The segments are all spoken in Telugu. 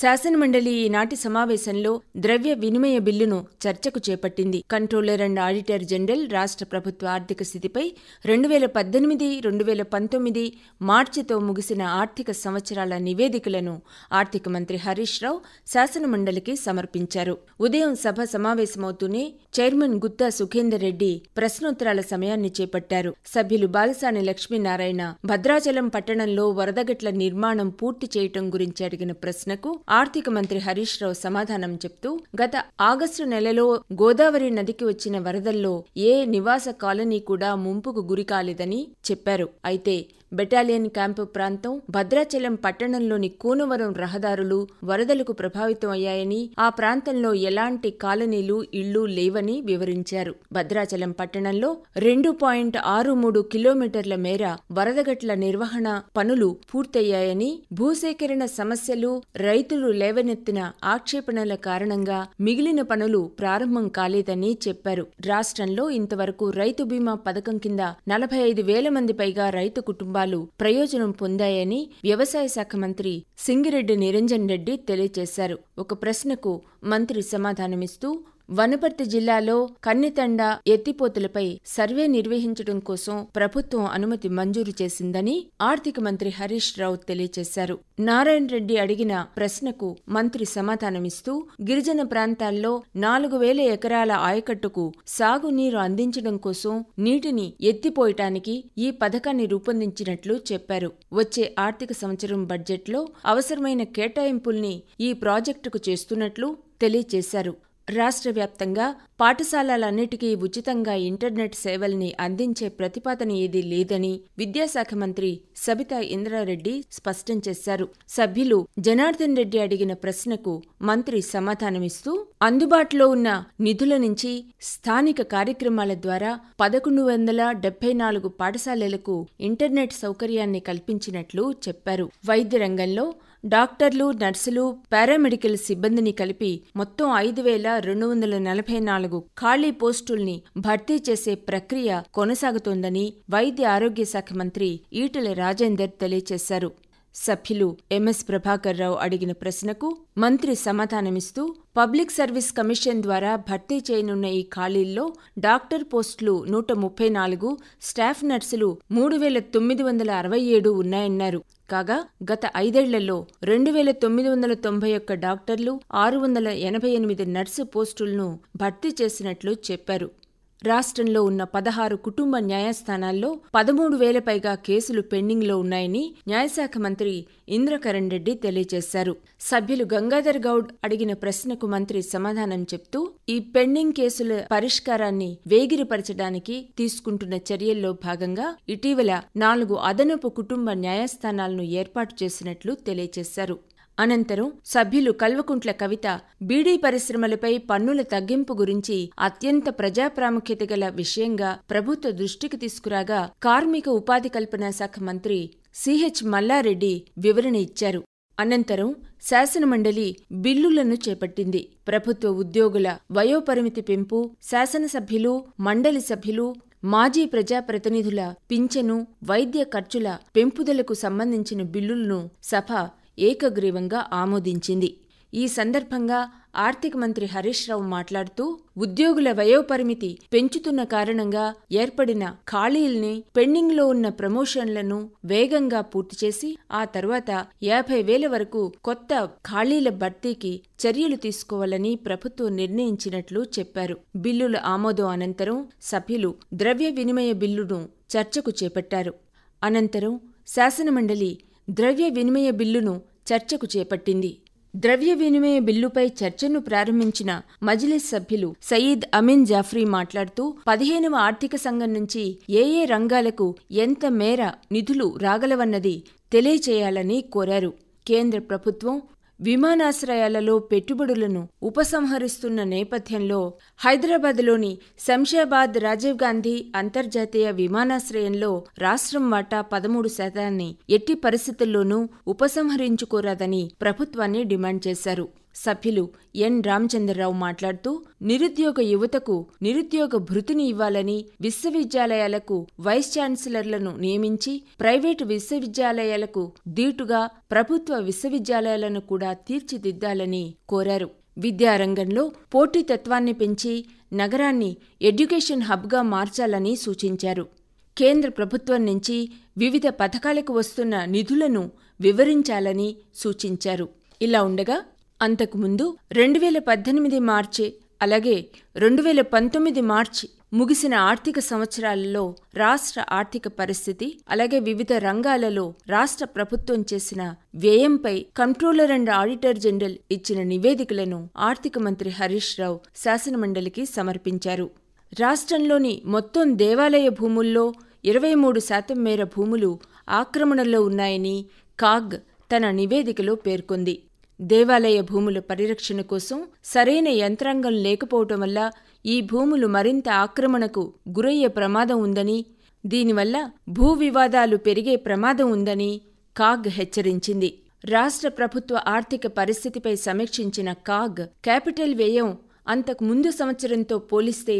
శాసనమండలి ఈనాటి సమావేశంలో ద్రవ్య వినిమయ బిల్లును చర్చకు చేపట్టింది కంట్రోలర్ అండ్ ఆడిటర్ జనరల్ రాష్ట ప్రభుత్వ ఆర్థిక స్థితిపై రెండు వేల పద్దెనిమిది రెండు వేల పంతొమ్మిది మార్చితో ముగిసిన ఆర్థిక సంవత్సరాల నివేదికలను ఆర్థిక మంత్రి హరీష్ రావు శాసనమండలికి సమర్పించారు ఉదయం సభ సమావేశమవుతూనే చైర్మన్ గుత్తా సుఖేందర్ రెడ్డి ప్రశ్నోత్తరాల సమయాన్ని చేపట్టారు సభ్యులు బాలసాని లక్ష్మీనారాయణ భద్రాచలం పట్టణంలో వరదగట్ల నిర్మాణం పూర్తి చేయటం గురించి అడిగిన ప్రశ్నకు ఆర్థిక మంత్రి హరీష్ రావు సమాధానం చెప్తూ గత ఆగస్టు నెలలో గోదావరి నదికి వచ్చిన వరదల్లో ఏ నివాస కాలనీ కూడా ముంపుకు గురికాలేదని చెప్పారు అయితే బెటాలియన్ క్యాంపు ప్రాంతం భద్రాచలం పట్టణంలోని కూనవరం రహదారులు వరదలకు ప్రభావితం అయ్యాయని ఆ ప్రాంతంలో ఎలాంటి కాలనీలు ఇళ్లు లేవని వివరించారు భద్రాచలం పట్టణంలో రెండు పాయింట్ ఆరు మూడు కిలోమీటర్ల మేర వరదగట్ల నిర్వహణ పనులు పూర్తయ్యాయని భూసేకరణ సమస్యలు రైతులు లేవనెత్తిన ఆక్షేపణల కారణంగా మిగిలిన పనులు ప్రారంభం కాలేదని చెప్పారు రాష్ట్రంలో ఇంతవరకు రైతు బీమా పథకం కింద నలభై ఐదు వేల మంది పైగా రైతు కుటుంబ కుటుంబాలు ప్రయోజనం పొందాయని వ్యవసాయ శాఖ మంత్రి సింగిరెడ్డి నిరంజన్ రెడ్డి తెలియజేశారు ఒక ప్రశ్నకు మంత్రి సమాధానమిస్తూ వనపర్తి జిల్లాలో కన్నెతండ ఎత్తిపోతులపై సర్వే నిర్వహించడం కోసం ప్రభుత్వం అనుమతి మంజూరు చేసిందని ఆర్థిక మంత్రి హరీష్ రావు తెలియజేశారు నారాయణ రెడ్డి అడిగిన ప్రశ్నకు మంత్రి సమాధానమిస్తూ గిరిజన ప్రాంతాల్లో నాలుగు వేల ఎకరాల ఆయకట్టుకు సాగునీరు అందించడం కోసం నీటిని ఎత్తిపోయటానికి ఈ పథకాన్ని రూపొందించినట్లు చెప్పారు వచ్చే ఆర్థిక సంవత్సరం బడ్జెట్లో అవసరమైన కేటాయింపుల్ని ఈ ప్రాజెక్టుకు చేస్తున్నట్లు తెలియజేశారు రాష్ట్ర వ్యాప్తంగా పాఠశాలలన్నిటికీ ఉచితంగా ఇంటర్నెట్ సేవల్ని అందించే ప్రతిపాదన ఏదీ లేదని విద్యాశాఖ మంత్రి సబితా ఇంద్రారెడ్డి స్పష్టం చేశారు సభ్యులు జనార్దన్ రెడ్డి అడిగిన ప్రశ్నకు మంత్రి సమాధానమిస్తూ అందుబాటులో ఉన్న నిధుల నుంచి స్థానిక కార్యక్రమాల ద్వారా పదకొండు వందల డెబ్బై నాలుగు పాఠశాలలకు ఇంటర్నెట్ సౌకర్యాన్ని కల్పించినట్లు చెప్పారు వైద్య రంగంలో డాక్టర్లు నర్సులు పారామెడికల్ సిబ్బందిని కలిపి మొత్తం ఐదు వేల రెండు వందల నలభై నాలుగు ఖాళీ పోస్టుల్ని భర్తీ చేసే ప్రక్రియ కొనసాగుతోందని వైద్య ఆరోగ్య శాఖ మంత్రి ఈటెల రాజేందర్ తెలియచేశారు సభ్యులు ఎంఎస్ ప్రభాకర్ రావు అడిగిన ప్రశ్నకు మంత్రి సమాధానమిస్తూ పబ్లిక్ సర్వీస్ కమిషన్ ద్వారా భర్తీ చేయనున్న ఈ ఖాళీల్లో డాక్టర్ పోస్టులు నూట ముప్పై నాలుగు స్టాఫ్ నర్సులు మూడు వేల తొమ్మిది వందల అరవై ఏడు ఉన్నాయన్నారు కాగా గత ఐదేళ్లలో రెండు వేల తొమ్మిది వందల తొంభై ఒక్క డాక్టర్లు ఆరు వందల ఎనభై ఎనిమిది నర్సు పోస్టులను భర్తీ చేసినట్లు చెప్పారు రాష్ట్రంలో ఉన్న పదహారు కుటుంబ న్యాయస్థానాల్లో పదమూడు వేల పైగా కేసులు పెండింగ్లో ఉన్నాయని న్యాయశాఖ మంత్రి ఇంద్రకరణ్ రెడ్డి తెలియజేశారు సభ్యులు గంగాధర్ గౌడ్ అడిగిన ప్రశ్నకు మంత్రి సమాధానం చెప్తూ ఈ పెండింగ్ కేసుల పరిష్కారాన్ని వేగిరపరచడానికి తీసుకుంటున్న చర్యల్లో భాగంగా ఇటీవల నాలుగు అదనపు కుటుంబ న్యాయస్థానాలను ఏర్పాటు చేసినట్లు తెలియజేశారు అనంతరం సభ్యులు కల్వకుంట్ల కవిత బీడీ పరిశ్రమలపై పన్నుల తగ్గింపు గురించి అత్యంత ప్రజా ప్రాముఖ్యత గల విషయంగా ప్రభుత్వ దృష్టికి తీసుకురాగా కార్మిక ఉపాధి కల్పన శాఖ మంత్రి సిహెచ్ మల్లారెడ్డి వివరణ ఇచ్చారు అనంతరం శాసనమండలి బిల్లులను చేపట్టింది ప్రభుత్వ ఉద్యోగుల వయోపరిమితి పెంపు శాసనసభ్యులు మండలి సభ్యులు మాజీ ప్రజాప్రతినిధుల పింఛను వైద్య ఖర్చుల పెంపుదలకు సంబంధించిన బిల్లులను సభ ఏకగ్రీవంగా ఆమోదించింది ఈ సందర్భంగా ఆర్థిక మంత్రి హరీష్ రావు మాట్లాడుతూ ఉద్యోగుల వయోపరిమితి పెంచుతున్న కారణంగా ఏర్పడిన ఖాళీల్ని పెండింగ్లో ఉన్న ప్రమోషన్లను వేగంగా పూర్తి చేసి ఆ తర్వాత యాభై వేల వరకు కొత్త ఖాళీల భర్తీకి చర్యలు తీసుకోవాలని ప్రభుత్వం నిర్ణయించినట్లు చెప్పారు బిల్లుల ఆమోదం అనంతరం సభ్యులు ద్రవ్య వినిమయ బిల్లును చర్చకు చేపట్టారు అనంతరం శాసనమండలి ద్రవ్య వినిమయ బిల్లును చర్చకు చేపట్టింది ద్రవ్య వినిమయ బిల్లుపై చర్చను ప్రారంభించిన మజ్లిస్ సభ్యులు సయీద్ అమీన్ జాఫ్రీ మాట్లాడుతూ పదిహేనవ ఆర్థిక సంఘం నుంచి ఏ ఏ రంగాలకు ఎంత మేర నిధులు రాగలవన్నది తెలియచేయాలని కోరారు కేంద్ర ప్రభుత్వం విమానాశ్రయాలలో పెట్టుబడులను ఉపసంహరిస్తున్న నేపథ్యంలో హైదరాబాద్లోని శంషాబాద్ రాజీవ్ గాంధీ అంతర్జాతీయ విమానాశ్రయంలో రాష్ట్రం వాటా పదమూడు శాతాన్ని ఎట్టి పరిస్థితుల్లోనూ ఉపసంహరించుకోరాదని ప్రభుత్వాన్ని డిమాండ్ చేశారు సభ్యులు ఎన్ రామచంద్రరావు మాట్లాడుతూ నిరుద్యోగ యువతకు నిరుద్యోగ భృతిని ఇవ్వాలని విశ్వవిద్యాలయాలకు వైస్ ఛాన్సలర్లను నియమించి ప్రైవేటు విశ్వవిద్యాలయాలకు దీటుగా ప్రభుత్వ విశ్వవిద్యాలయాలను కూడా తీర్చిదిద్దాలని కోరారు విద్యారంగంలో పోటీతత్వాన్ని పెంచి నగరాన్ని ఎడ్యుకేషన్ హబ్గా మార్చాలని సూచించారు కేంద్ర ప్రభుత్వం నుంచి వివిధ పథకాలకు వస్తున్న నిధులను వివరించాలని సూచించారు ఇలా ఉండగా అంతకుముందు రెండు వేల పద్దెనిమిది మార్చి అలాగే రెండు వేల పంతొమ్మిది మార్చి ముగిసిన ఆర్థిక సంవత్సరాలలో రాష్ట్ర ఆర్థిక పరిస్థితి అలాగే వివిధ రంగాలలో రాష్ట్ర ప్రభుత్వం చేసిన వ్యయంపై కంట్రోలర్ అండ్ ఆడిటర్ జనరల్ ఇచ్చిన నివేదికలను ఆర్థిక మంత్రి హరీష్ రావు శాసనమండలికి సమర్పించారు రాష్ట్రంలోని మొత్తం దేవాలయ భూముల్లో ఇరవై మూడు శాతం మేర భూములు ఆక్రమణలో ఉన్నాయని కాగ్ తన నివేదికలో పేర్కొంది దేవాలయ భూముల పరిరక్షణ కోసం సరైన యంత్రాంగం లేకపోవటం వల్ల ఈ భూములు మరింత ఆక్రమణకు గురయ్యే ప్రమాదం ఉందని దీనివల్ల భూ వివాదాలు పెరిగే ప్రమాదం ఉందని కాగ్ హెచ్చరించింది రాష్ట్ర ప్రభుత్వ ఆర్థిక పరిస్థితిపై సమీక్షించిన కాగ్ క్యాపిటల్ వ్యయం అంతకు ముందు సంవత్సరంతో పోలిస్తే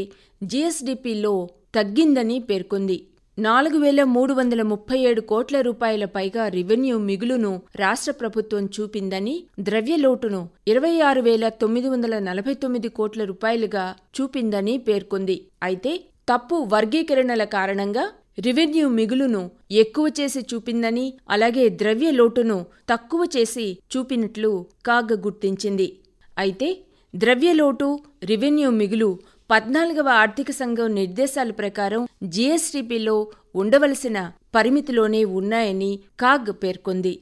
జీఎస్డీపీలో తగ్గిందని పేర్కొంది నాలుగు వేల మూడు వందల ముప్పై ఏడు కోట్ల రూపాయల పైగా రెవెన్యూ మిగులును రాష్ట్ర ప్రభుత్వం చూపిందని ద్రవ్యలోటును ఇరవై ఆరు వేల తొమ్మిది వందల నలభై తొమ్మిది కోట్ల రూపాయలుగా చూపిందని పేర్కొంది అయితే తప్పు వర్గీకరణల కారణంగా రెవెన్యూ మిగులును ఎక్కువ చేసి చూపిందని అలాగే ద్రవ్యలోటును తక్కువ చేసి చూపినట్లు కాగ గుర్తించింది అయితే ద్రవ్యలోటు రెవెన్యూ మిగులు పద్నాలుగవ ఆర్థిక సంఘం నిర్దేశాల ప్రకారం జీఎస్టీపీలో ఉండవలసిన పరిమితిలోనే ఉన్నాయని కాగ్ పేర్కొంది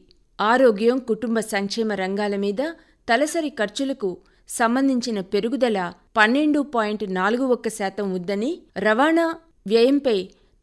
ఆరోగ్యం కుటుంబ సంక్షేమ రంగాల మీద తలసరి ఖర్చులకు సంబంధించిన పెరుగుదల పన్నెండు పాయింట్ నాలుగు ఒక్క శాతం ఉందని రవాణా వ్యయంపై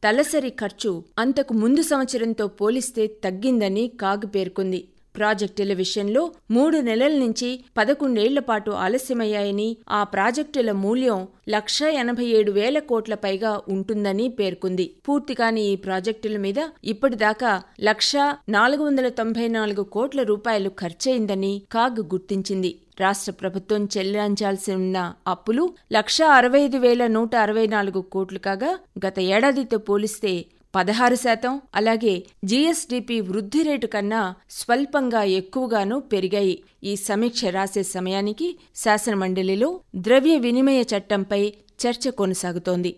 తలసరి ఖర్చు అంతకు ముందు సంవత్సరంతో పోలిస్తే తగ్గిందని కాగ్ పేర్కొంది ప్రాజెక్టుల విషయంలో మూడు నెలల నుంచి పదకొండేళ్ల పాటు ఆలస్యమయ్యాయని ఆ ప్రాజెక్టుల మూల్యం లక్ష ఎనభై ఏడు వేల కోట్ల పైగా ఉంటుందని పేర్కొంది పూర్తి కాని ఈ ప్రాజెక్టుల మీద ఇప్పటిదాకా లక్ష నాలుగు వందల తొంభై నాలుగు కోట్ల రూపాయలు ఖర్చయిందని కాగ్ గుర్తించింది రాష్ట్ర ప్రభుత్వం చెల్లించాల్సి ఉన్న అప్పులు లక్ష అరవై ఐదు వేల నూట అరవై నాలుగు కోట్లు కాగా గత ఏడాదితో పోలిస్తే పదహారు శాతం అలాగే జీఎస్డిపి వృద్ధి రేటు కన్నా స్వల్పంగా ఎక్కువగానూ పెరిగాయి ఈ సమీక్ష రాసే సమయానికి శాసనమండలిలో ద్రవ్య వినిమయ చట్టంపై చర్చ కొనసాగుతోంది